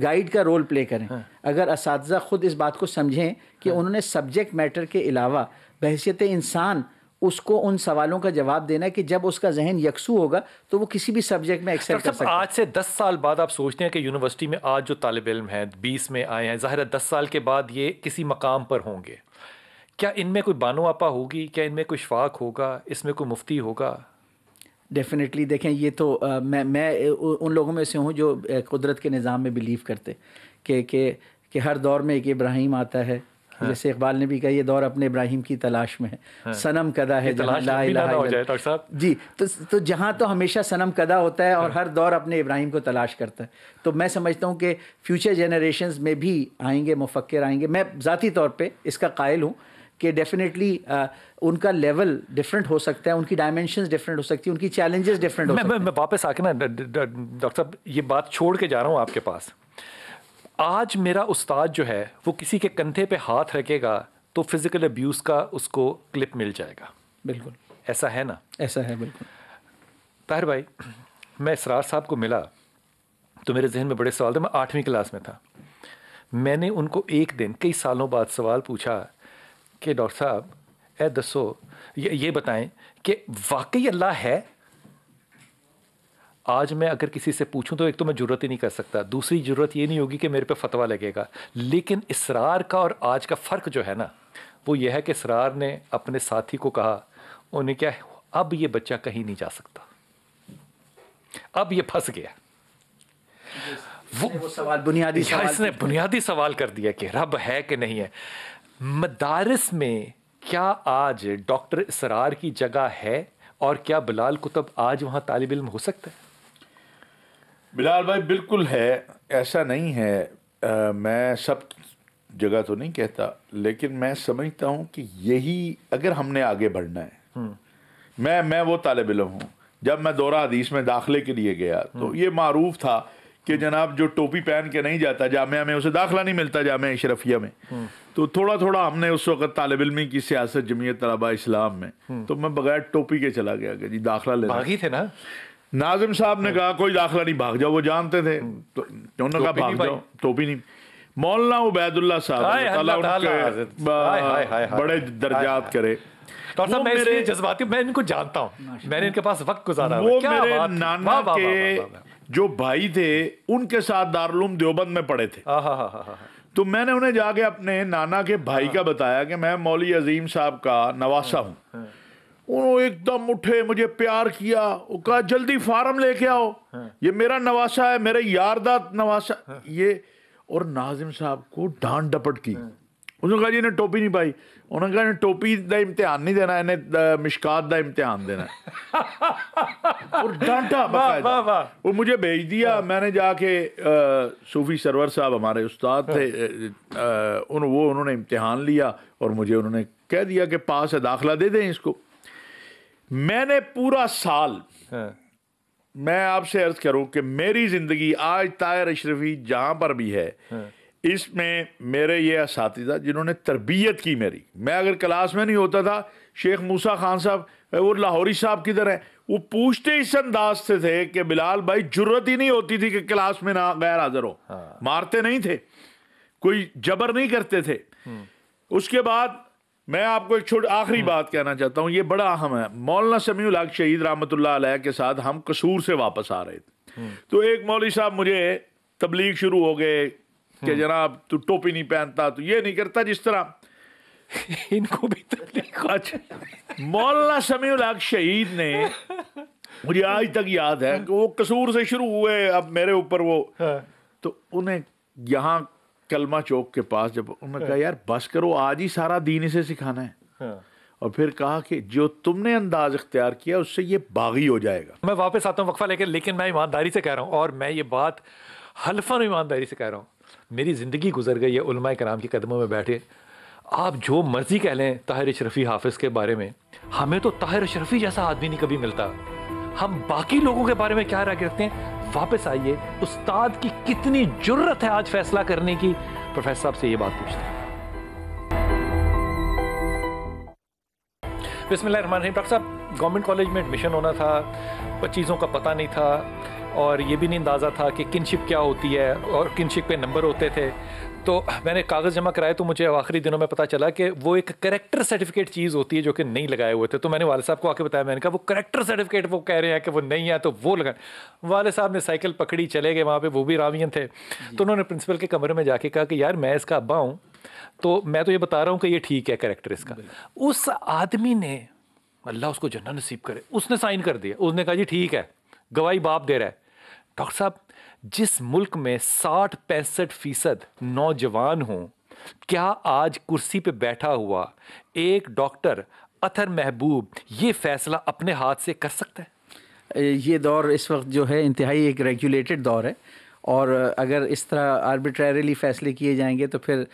गाइड का रोल प्ले करें हाँ। अगर इस खुद इस बात को समझें कि हाँ। उन्होंने सब्जेक्ट मैटर के अलावा बहसीत इंसान उसको उन सवालों का जवाब देना है कि जब उसका जहन यकसू होगा तो वो किसी भी सब्जेक्ट में एक्सेप्ट कर सकता आज से दस साल बाद आप सोचते हैं कि यूनिवर्सिटी में आज जो तालब इम हैं बीस में आए हैं ज़ाहिर दस साल के बाद ये किसी मकाम पर होंगे क्या इनमें कोई बानो आपा होगी क्या इनमें कोई शफाक होगा इसमें कोई मुफ्ती होगा डेफिनेटली देखें ये तो आ, मैं मैं उन लोगों में से हूँ जो कुदरत के निज़ाम में बिलीव करते कि हर दौर में एक इब्राहिम आता है हाँ। जैसे इकबाल ने भी कहा ये दौर अपने इब्राहिम की तलाश में है हाँ। सनम कदा है तलाश ला हो जाए जी तो तो जहाँ तो हमेशा सनम कदा होता है और हाँ। हर दौर अपने इब्राहिम को तलाश करता है तो मैं समझता हूँ कि फ्यूचर जनरेशन में भी आएंगे मुफक्र आएंगे मैं ज़ाती तौर पर इसका कायल हूँ कि डेफिनेटली उनका लेवल डिफरेंट हो सकता है उनकी डायमेंशन डिफरेंट हो सकती है उनकी चैलेंजेस डिफरेंट हो मैं, सकते मैं, मैं वापस आके ना डॉक्टर साहब ये बात छोड़ के जा रहा हूँ आपके पास आज मेरा उस्ताद जो है वो किसी के कंधे पे हाथ रखेगा तो फिज़िकल अब्यूज़ का उसको क्लिप मिल जाएगा बिल्कुल ऐसा है ना ऐसा है बिल्कुल ताहिर भाई मैं इसरार साहब को मिला तो मेरे जहन में बड़े सवाल थे मैं आठवीं क्लास में था मैंने उनको एक दिन कई सालों बाद सवाल पूछा कि डॉक्टर साहब ए दसो ये ये बताएं कि वाकई अल्लाह है आज मैं अगर किसी से पूछूं तो एक तो मैं जरूरत ही नहीं कर सकता दूसरी जरूरत ये नहीं होगी कि मेरे पे फतवा लगेगा लेकिन इसरार का और आज का फ़र्क जो है ना वो यह है कि इसरार ने अपने साथी को कहा उन्हें क्या अब ये बच्चा कहीं नहीं जा सकता अब ये फंस गया वो, वो सवाल बुनियादी सवाल इसने बुनियादी सवाल कर दिया कि रब है कि नहीं है मदारस में क्या आज डॉक्टर इसरार की जगह है और क्या बिलाल कुतुब आज वहाँ तालब इम हो सकता है बिलाल भाई बिल्कुल है ऐसा नहीं है आ, मैं सब जगह तो नहीं कहता लेकिन मैं समझता हूँ कि यही अगर हमने आगे बढ़ना है हम्म। मैं मैं वो तालब इम हूँ जब मैं दौरा हदीस में दाखिले के लिए गया तो हम्म। ये मरूफ था कि हम्म। जनाब जो टोपी पहन के नहीं जाता जामिया में उसे दाखला नहीं मिलता जामिया इशरफिया में तो थोड़ा थोड़ा हमने उस वक्त तालब इलमी की सियासत जमीयत तलबा इस्लाम में तो मैं बगैर टोपी के चला गया जी दाखला ले थे ना नाजिम साहब ने हाँ। कहा कोई दाखिला नहीं भाग जाओ वो जानते थे तो उन्होंने कहा भाग जाओ भी नहीं मौलाना उबैदुल्ला साहब बड़े दर्जात करे जज्बाती मैं इनको जानता हूँ मैंने इनके पास वक्त गुजारा वो मेरे नाना के जो भाई थे उनके साथ दारुलूम देवबंद में पड़े थे तो मैंने उन्हें जाके अपने नाना के भाई हाँ। का बताया कि मैं मौली अजीम साहब का नवासा हाँ, हूँ उन्होंने एकदम उठे मुझे प्यार किया वो कहा जल्दी फार्म लेके आओ हाँ। ये मेरा नवासा है मेरे यारदा नवासा हाँ। ये और नाजिम साहब को डांट डपट की हाँ। उन्होंने कहा जी ने टोपी नहीं पाई उन्होंने कहा टोपी का इम्तिहान नहीं देना इन्हें मिशकात का इम्तिहान देना <laughs> और डांटा वो मुझे भेज दिया मैंने जाके सूफी सरवर साहब हमारे उस्ताद थे उन वो उन्होंने इम्तिहान लिया और मुझे उन्होंने कह दिया कि पास है दाखिला दे दें इसको मैंने पूरा साल हाँ। मैं आपसे अर्ज करूं कि मेरी जिंदगी आज तायर अशरफी जहां पर भी है हाँ। इसमें मेरे ये इस जिन्होंने तरबियत की मेरी मैं अगर क्लास में नहीं होता था शेख मूसा खान साहब वो लाहौरी साहब किधर हैं वो पूछते इस अंदाज से थे कि बिलाल भाई जरूरत ही नहीं होती थी कि क्लास में ना गैर हाजिर हो हाँ। मारते नहीं थे कोई जबर नहीं करते थे हम्म। उसके बाद मैं आपको एक छोटी आखिरी हम्म। बात कहना चाहता हूँ ये बड़ा अहम है मौलाना समी हक शहीद रहमतुल्लाह के साथ हम कसूर से वापस आ रहे थे हम्म। तो एक मौली साहब मुझे तबलीग शुरू हो गए कि हम्म। जनाब तू टोपी नहीं पहनता तो ये नहीं करता जिस तरह <laughs> इनको भी तबलीग अच्छा मौलाना समी हक शहीद ने मुझे आज तक याद है हाँ। कि वो कसूर से शुरू हुए अब मेरे ऊपर वो हाँ। तो उन्हें यहाँ कलमा चौक के पास जब उन्होंने कहा हाँ। यार बस करो आज ही सारा दीन इसे सिखाना है हाँ। और फिर कहा कि जो तुमने अंदाज अख्तियार किया उससे ये बागी हो जाएगा मैं वापस आता हूँ वक्फा लेकर लेकिन मैं ईमानदारी से कह रहा हूँ और मैं ये बात हल्फन ईमानदारी से कह रहा हूँ मेरी ज़िंदगी गुजर गई है उलमा कराम के कदमों में बैठे आप जो मर्ज़ी कह लें ताहिर अशरफी हाफिज़ के बारे में हमें तो ताहिर अशरफी जैसा आदमी नहीं कभी मिलता हम बाकी लोगों के बारे में क्या राय रखते हैं वापस आइए उस्ताद की कितनी जरूरत है आज फैसला करने की प्रोफेसर साहब से ये बात पूछते हैं बिसमिल्ल डॉक्टर साहब गवर्नमेंट कॉलेज में एडमिशन होना था चीज़ों का पता नहीं था और ये भी नहीं अंदाज़ा था कि किनशिप क्या होती है और किनशिप पे नंबर होते थे तो मैंने कागज़ जमा कराए तो मुझे आखिरी दिनों में पता चला कि वो एक करेक्टर सर्टिफिकेट चीज़ होती है जो कि नहीं लगाए हुए थे तो मैंने वाले साहब को आके बताया मैंने कहा वो करेक्टर सर्टिफिकेट वो कह रहे हैं कि वो नहीं है तो वो लगाए वाले साहब ने साइकिल पकड़ी चले गए वहाँ पर वो भी रावियन थे तो उन्होंने प्रिंसिपल के कमरे में जाके कहा कि यार मैं इसका अब्बा हूँ तो मैं तो ये बता रहा हूँ कि ये ठीक है करेक्टर इसका उस आदमी ने अल्लाह उसको जन्ना नसीब करे उसने साइन कर दिया उसने कहा जी ठीक है गवाही बाप दे रहा है डॉक्टर साहब जिस मुल्क में साठ पैंसठ फीसद नौजवान हों क्या आज कुर्सी पे बैठा हुआ एक डॉक्टर अथर महबूब ये फैसला अपने हाथ से कर सकता है ये दौर इस वक्त जो है इंतहाई एक रेगुलेटेड दौर है और अगर इस तरह आर्बिट्रेरीली फ़ैसले किए जाएंगे तो फिर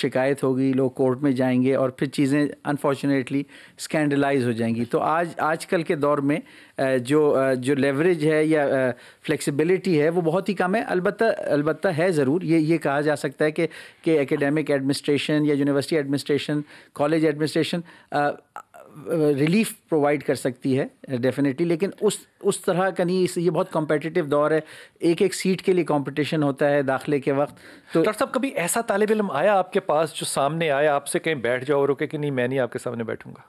शिकायत होगी लोग कोर्ट में जाएंगे और फिर चीज़ें अनफॉर्चुनेटली स्कैंडलाइज हो जाएंगी तो आज आजकल के दौर में जो जो लेवरेज है या फ्लेक्सिबिलिटी है वो बहुत ही कम है अलबत् अलबत्त है ज़रूर ये ये कहा जा सकता है कि कि एकेडमिक एडमिनिस्ट्रेशन या university administration college administration relief provide कर सकती है डेफिनेटली लेकिन उस उस तरह का नहीं ये बहुत कॉम्पिटिटिव दौर है एक एक सीट के लिए कंपटीशन होता है दाखिले के वक्त तो डॉक्टर साहब कभी ऐसा तालब इलम आया आपके पास जो सामने आया आपसे कहीं बैठ जाओ रुके कि नहीं मैं नहीं आपके सामने बैठूंगा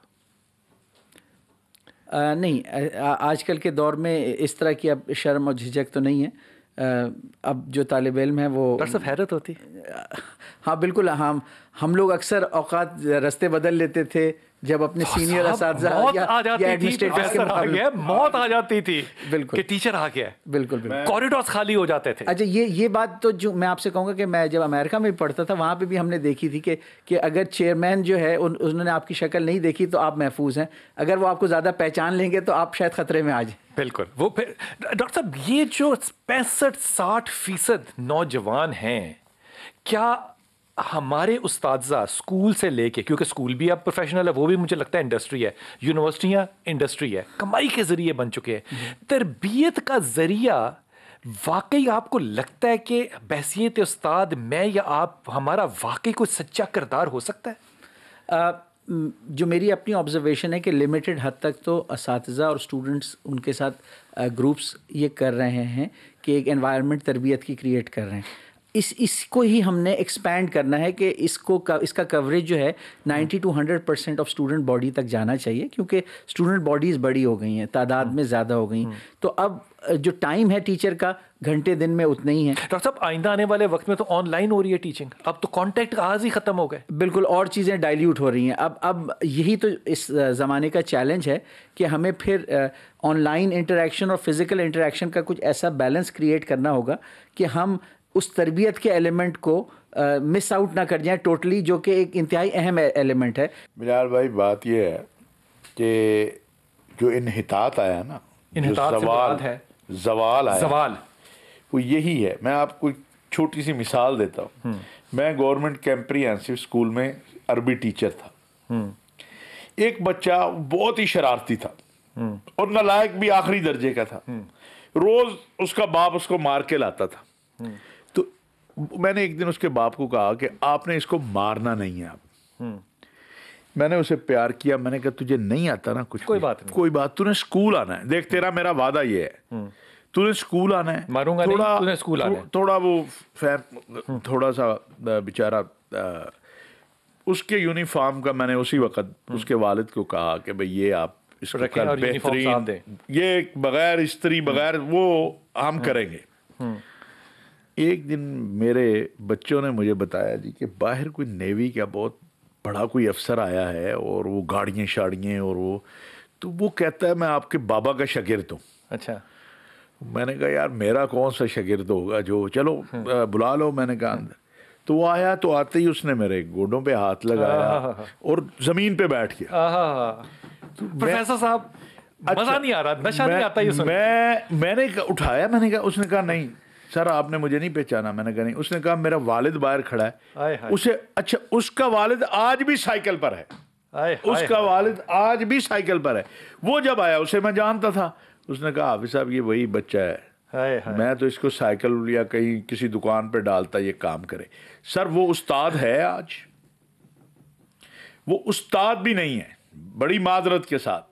आ, नहीं आजकल के दौर में इस तरह की अब शर्म और झिझक तो नहीं है अब जो तालब इम है वो डॉक्टर साहब हैरत होती हाँ बिल्कुल हम हम लोग अक्सर अवकात रस्ते बदल लेते थे जब अपने हाँ, सीनियर मौत या, आ जाती थी मौत आ जाती थी बिल्कुल कि टीचर आ गया बिल्कुल बिल्कुल कॉरिडोर्स खाली हो जाते थे अच्छा ये ये बात तो जो मैं आपसे कहूंगा कि मैं जब अमेरिका में पढ़ता था वहां पे भी हमने देखी थी कि कि अगर चेयरमैन जो है उन, उन्होंने आपकी शक्ल नहीं देखी तो आप महफूज हैं अगर वो आपको ज़्यादा पहचान लेंगे तो आप शायद खतरे में आ जाए बिल्कुल वो फिर डॉक्टर साहब ये जो पैंसठ साठ फीसद नौजवान हैं क्या हमारे उस्तादा स्कूल से लेके क्योंकि स्कूल भी अब प्रोफेशनल है वो भी मुझे लगता है इंडस्ट्री है यूनिवर्सिटियाँ इंडस्ट्री है कमाई के ज़रिए बन चुके हैं तरबियत का ज़रिया वाकई आपको लगता है कि बहसीत उस्ताद मैं या आप हमारा वाकई कोई सच्चा किरदार हो सकता है आ, जो मेरी अपनी ऑब्जर्वेशन है कि लिमिटेड हद तक तो इस और स्टूडेंट्स उनके साथ ग्रुप्स ये कर रहे हैं कि एक एनवायरनमेंट तरबियत की क्रिएट कर रहे हैं इस इसको ही हमने एक्सपैंड करना है कि इसको इसका कवरेज जो है 90 to 100 percent of student body तक जाना चाहिए क्योंकि स्टूडेंट बॉडीज़ बड़ी हो गई हैं तादाद में ज़्यादा हो गई हम्म। तो अब जो टाइम है टीचर का घंटे दिन में उतने ही हैं डॉक्टर साहब आइंदा आने वाले वक्त में तो ऑनलाइन हो रही है टीचिंग अब तो कॉन्टैक्ट आज ही ख़त्म हो गए बिल्कुल और चीज़ें डाइल्यूट हो रही हैं अब अब यही तो इस ज़माने का चैलेंज है कि हमें फिर ऑनलाइन इंटरेक्शन और फिज़िकल इंटरेक्शन का कुछ ऐसा बैलेंस क्रिएट करना होगा कि हम उस तरबियत के एलिमेंट को मिस आउट ना कर जाए टोटली जो कि एक इंतहाई अहम एलिमेंट है मिनाल भाई बात यह है कि जो इनहतात आया ना सवाल है जवाल आया सवाल वो यही है मैं आपको छोटी सी मिसाल देता हूँ हम्म। मैं गवर्नमेंट कैम्प्रीहेंसिव स्कूल में अरबी टीचर था हम्म। एक बच्चा बहुत ही शरारती था हम्म। और नलायक भी आखिरी दर्जे का था रोज उसका बाप उसको मार के लाता था मैंने एक दिन उसके बाप को कहा कि आपने इसको मारना नहीं है आप हम्म। मैंने उसे प्यार किया मैंने कहा तुझे नहीं आता ना कुछ कोई बात नहीं कोई बात तूने स्कूल आना है देख तेरा मेरा वादा ये है हम्म। तूने स्कूल आना है मारूंगा थोड़ा तूने स्कूल आना है थोड़ा वो फैर हम्म। थोड़ा सा बेचारा उसके यूनिफॉर्म का मैंने उसी वक्त उसके वालिद को कहा कि भाई ये आप बेहतरीन ये बगैर स्त्री बगैर वो हम करेंगे एक दिन मेरे बच्चों ने मुझे बताया जी कि बाहर कोई नेवी का बहुत बड़ा कोई अफसर आया है और वो गाड़ियाँ शाड़ियाँ और वो तो वो कहता है मैं आपके बाबा का शागिर्द हूँ अच्छा मैंने कहा यार मेरा कौन सा शागिर्द होगा जो चलो हम्म। बुला लो मैंने कहा अंदर हम्म। तो वो आया तो आते ही उसने मेरे गोडों पे हाथ लगाया और ज़मीन पे बैठ गया तो प्रोफेसर साहब अच्छा, मज़ा नहीं आ रहा नशा नहीं आता ये मैं मैंने उठाया मैंने कहा उसने कहा नहीं सर आपने मुझे नहीं पहचाना मैंने कहा नहीं उसने कहा मेरा वालिद बाहर खड़ा है उसे अच्छा उसका वालिद आज भी साइकिल पर है उसका वालिद आज भी साइकिल पर है वो जब आया उसे मैं जानता था उसने कहा हाफि साहब ये वही बच्चा है हाय हाय मैं तो इसको साइकिल या कहीं किसी दुकान पर डालता ये काम करे सर वो उस्ताद है आज वो उस्ताद भी नहीं है बड़ी मादरत के साथ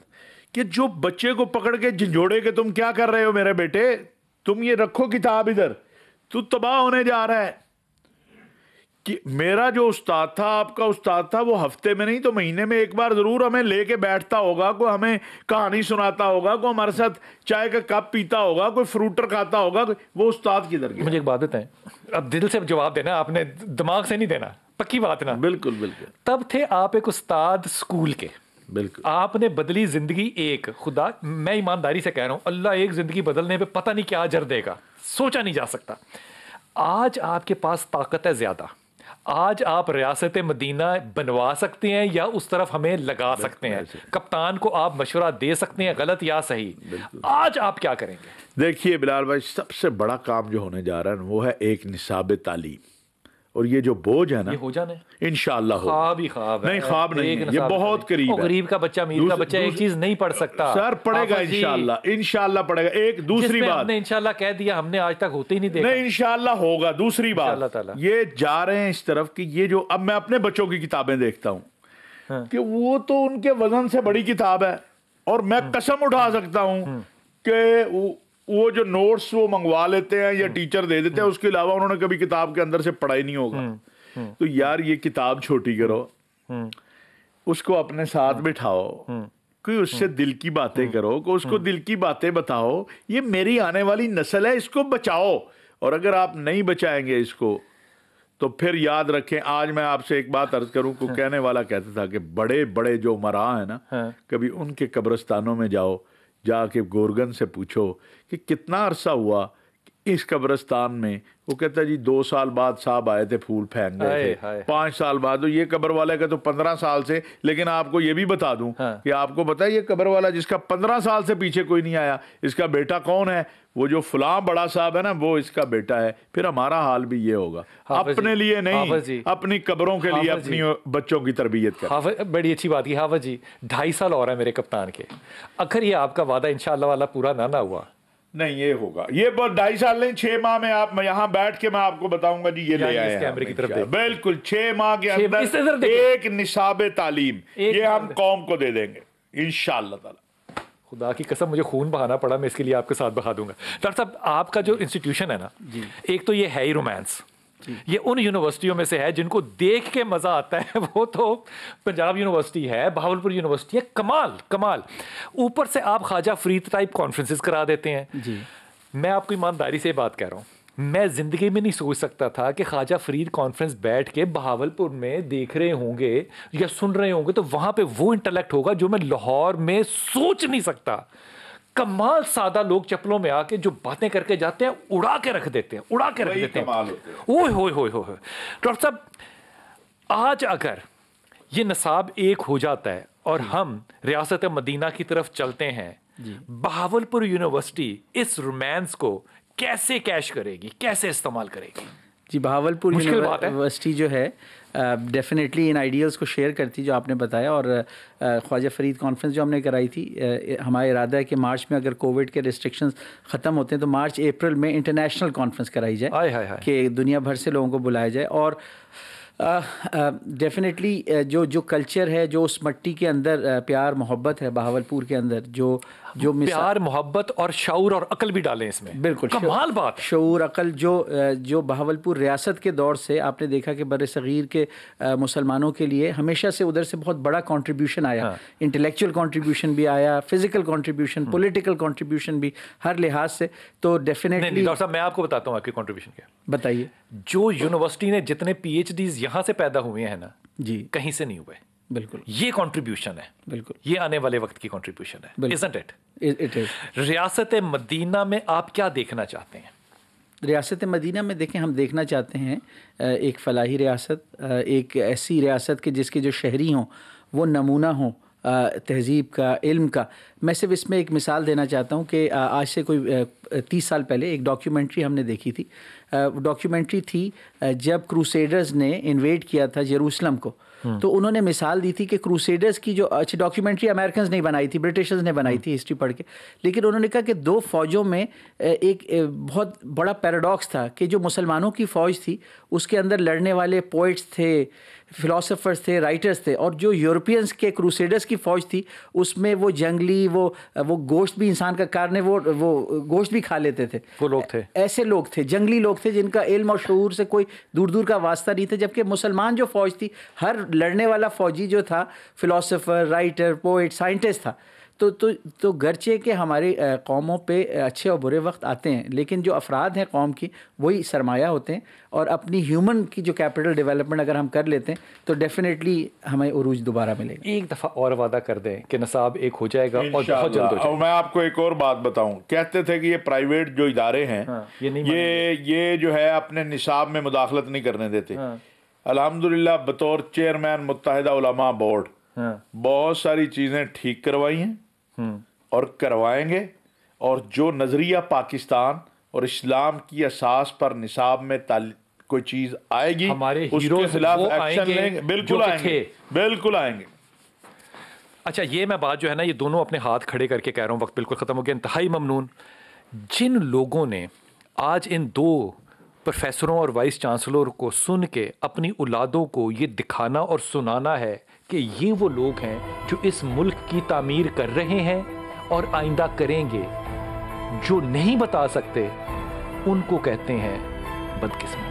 कि जो बच्चे को पकड़ के झंझोड़े के तुम क्या कर रहे हो मेरे बेटे तुम ये रखो किताब इधर तू तबाह होने जा रहा है कि मेरा जो उस्ताद था आपका उस्ताद था वो हफ्ते में नहीं तो महीने में एक बार ज़रूर हमें लेके बैठता होगा कोई हमें कहानी सुनाता होगा कोई हमारे साथ चाय का कप पीता होगा कोई फ्रूटर खाता होगा वो उस्ताद किधर मुझे एक बात है अब दिल से जवाब देना आपने दिमाग से नहीं देना पक्की बात ना बिल्कुल बिल्कुल तब थे आप एक उस्ताद स्कूल के बिल्कुल आपने बदली जिंदगी एक खुदा मैं ईमानदारी से कह रहा हूँ अल्लाह एक जिंदगी बदलने पे पता नहीं क्या अजर देगा सोचा नहीं जा सकता आज आपके पास ताकत है ज़्यादा आज आप रियासत मदीना बनवा सकते हैं या उस तरफ हमें लगा सकते हैं कप्तान को आप मशवरा दे सकते हैं गलत या सही आज आप क्या करेंगे देखिए बिलाल भाई सबसे बड़ा काम जो होने जा रहा है वो है एक निसाब तालीम और ये जो बोझ है ना ये हो जाने इनशाला ख्वाब ही ख्वाब नहीं ख्वाब नहीं ये बहुत करीब है गरीब का बच्चा अमीर का बच्चा एक चीज नहीं पढ़ सकता सर पढ़ेगा इनशाला इनशाला पढ़ेगा एक दूसरी बात ने इनशाला कह दिया हमने आज तक होते ही नहीं देखा नहीं इनशाला होगा दूसरी बात ये जा रहे हैं इस तरफ की ये जो अब मैं अपने बच्चों की किताबें देखता हूँ हाँ। कि वो तो उनके वजन से बड़ी किताब है और मैं हाँ। कसम उठा सकता हूँ हाँ। कि वो जो नोट्स वो मंगवा लेते हैं या टीचर हम्म। दे देते हैं हम्म। उसके अलावा उन्होंने कभी किताब के अंदर से पढ़ाई नहीं होगा हम्म। तो यार ये किताब छोटी करो उसको अपने साथ बिठाओ कोई उससे दिल की बातें करो को उसको दिल की बातें बताओ ये मेरी आने वाली नस्ल है इसको बचाओ और अगर आप नहीं बचाएंगे इसको तो फिर याद रखें आज मैं आपसे एक बात अर्ज करूं को हाँ। कहने वाला कहता था कि बड़े बड़े जो मरा है ना हाँ। कभी उनके कब्रस्तानों में जाओ जाके गोरगन से पूछो कि कितना अरसा हुआ इस कब्रस्तान में वो कहता जी दो साल बाद साहब आए थे फूल फेंक गए थे पांच साल बाद तो ये कब्र वाले का तो पंद्रह साल से लेकिन आपको ये भी बता दूं हाँ। कि आपको बताए ये कब्र वाला जिसका पंद्रह साल से पीछे कोई नहीं आया इसका बेटा कौन है वो जो फुलाम बड़ा साहब है ना वो इसका बेटा है फिर हमारा हाल भी ये होगा अपने लिए नहीं अपनी कब्रों के लिए अपनी बच्चों की तरबियत बड़ी अच्छी बात है हाफत जी ढाई साल और है मेरे कप्तान के अखर ये आपका वादा इनशाला वाला पूरा ना ना हुआ नहीं ये होगा ये बहुत ढाई साल नहीं छह माह में आप यहाँ बैठ के मैं आपको बताऊंगा जी ये ले आए कैमरे की तरफ बिल्कुल छह माह के अंदर एक निशाब तालीम ये हम कौम को दे देंगे इनशाला खुदा की कसम मुझे खून बहाना पड़ा मैं इसके लिए आपके साथ बहा दूंगा डॉक्टर साहब आपका जो इंस्टीट्यूशन है ना एक तो ये है ही रोमांस ये उन यूनिवर्सिटियों में से है जिनको देख के मज़ा आता है <laughs> वो तो पंजाब यूनिवर्सिटी है बहावलपुर यूनिवर्सिटी है कमाल कमाल ऊपर से आप खाजा फरीद टाइप कॉन्फ्रेंसिस करा देते हैं जी मैं आपको ईमानदारी से बात कह रहा हूँ मैं ज़िंदगी में नहीं सोच सकता था कि ख्वाजा फरीद कॉन्फ्रेंस बैठ के बहावलपुर में देख रहे होंगे या सुन रहे होंगे तो वहाँ पे वो इंटेलेक्ट होगा जो मैं लाहौर में सोच नहीं सकता कमाल सादा लोग चप्पलों में आके जो बातें करके जाते हैं उड़ा के रख देते हैं उड़ा के रख देते हैं ओ हो हो हो डॉक्टर साहब आज अगर ये नसाब एक हो जाता है और हम रियासत मदीना की तरफ चलते हैं बहावलपुर यूनिवर्सिटी इस रोमांस को कैसे कैश करेगी कैसे इस्तेमाल करेगी जी बहावलपुर यूनिवर्सिटी जो है डेफिनेटली इन आइडियल्स को शेयर करती जो आपने बताया और ख्वाजा फरीद कॉन्फ्रेंस जो हमने कराई थी हमारा इरादा है कि मार्च में अगर कोविड के रिस्ट्रिक्शंस ख़त्म होते हैं तो मार्च अप्रैल में इंटरनेशनल कॉन्फ्रेंस कराई जाए कि दुनिया भर से लोगों को बुलाया जाए और डेफिनेटली uh, uh, जो जो कल्चर है जो उस मट्टी के अंदर uh, प्यार मोहब्बत है बहावलपुर के अंदर जो जो प्यार मोहब्बत और शौर और अकल भी डालें इसमें बिल्कुल कमाल बात शौर अकल जो जो बहावलपुर रियासत के दौर से आपने देखा कि बर सग़ीर के मुसलमानों के लिए हमेशा से उधर से बहुत बड़ा कॉन्ट्रीब्यूशन आया इंटेलेक्चुअल हाँ। कॉन्ट्रीब्यूशन भी आया फिजिकल कॉन्ट्रीब्यूशन पोलिटिकल कॉन्ट्रीब्यूशन भी हर लिहाज से तो डेफिनेटली डॉक्टर साहब मैं आपको बताता हूँ आपके कॉन्ट्रीब्यूशन क्या बताइए जो यूनिवर्सिटी ने जितने पी एच डीज यहाँ से पैदा हुए हैं ना जी कहीं से नहीं हुए बिल्कुल ये कंट्रीब्यूशन है बिल्कुल ये आने वाले वक्त की कंट्रीब्यूशन है इट इट रियासत मदीना में आप क्या देखना चाहते हैं रियासत मदीना में देखें हम देखना चाहते हैं एक फलाही रियासत एक ऐसी रियासत के जिसके जो शहरी हों वो नमूना हों तहजीब का इल्म का मैं सिर्फ इसमें एक मिसाल देना चाहता हूँ कि आज से कोई तीस साल पहले एक डॉक्यूमेंट्री हमने देखी थी डॉक्यूमेंट्री थी जब क्रूसेडर्स ने इन्वेड किया था जेरूसलम को हम्म। तो उन्होंने मिसाल दी थी कि क्रूसेडर्स की जो अच्छी डॉक्यूमेंट्री अमेरिकन ने बनाई थी ब्रिटिशर्स ने बनाई थी हिस्ट्री पढ़ के लेकिन उन्होंने कहा कि दो फौजों में एक बहुत बड़ा पैराडॉक्स था कि जो मुसलमानों की फ़ौज थी उसके अंदर लड़ने वाले पोइट्स थे फिलोसोफर्स थे राइटर्स थे और जो यूरोपियंस के क्रूसेडर्स की फ़ौज थी उसमें वो जंगली वो वो गोश्त भी इंसान का कारण है वो वो गोश्त भी खा लेते थे वो लोग थे ऐसे लोग थे जंगली लोग थे जिनका इल्म और शूर से कोई दूर दूर का वास्ता नहीं था जबकि मुसलमान जो फ़ौज थी हर लड़ने वाला फ़ौजी जो था फिलोसोफर राइटर पोइट साइंटिस्ट था तो तो तो गरचे के हमारे कौमों पे अच्छे और बुरे वक्त आते हैं लेकिन जो अफराद हैं कौम की वही सरमाया होते हैं और अपनी ह्यूमन की जो कैपिटल डेवलपमेंट अगर हम कर लेते हैं तो डेफिनेटली हमें उरूज दोबारा मिलेगा एक दफ़ा और वादा कर दें कि नसाब एक हो जाएगा और बहुत जल्द हो जाएगा। और मैं आपको एक और बात बताऊँ कहते थे कि ये प्राइवेट जो इदारे हैं हाँ, ये नहीं ये ये जो है अपने निसाब में मुदाखलत नहीं करने देते हाँ, अलहमदिल्ला बतौर चेयरमैन मुतहदा बोर्ड हाँ, बहुत सारी चीज़ें ठीक करवाई हैं हम्म। और करवाएंगे और जो नज़रिया पाकिस्तान और इस्लाम की असास पर निसाब में कोई चीज़ आएगी हमारे उसके खिलाफ एक्शन लेंगे बिल्कुल आएंगे बिल्कुल आएंगे अच्छा ये मैं बात जो है ना ये दोनों अपने हाथ खड़े करके कह रहा हूँ वक्त बिल्कुल ख़त्म हो गया इंतहाई ममनून जिन लोगों ने आज इन दो प्रोफेसरों और वाइस चांसलर को सुन के अपनी औलादों को ये दिखाना और सुनाना है कि ये वो लोग हैं जो इस मुल्क की तामीर कर रहे हैं और आइंदा करेंगे जो नहीं बता सकते उनको कहते हैं बदकिस्मत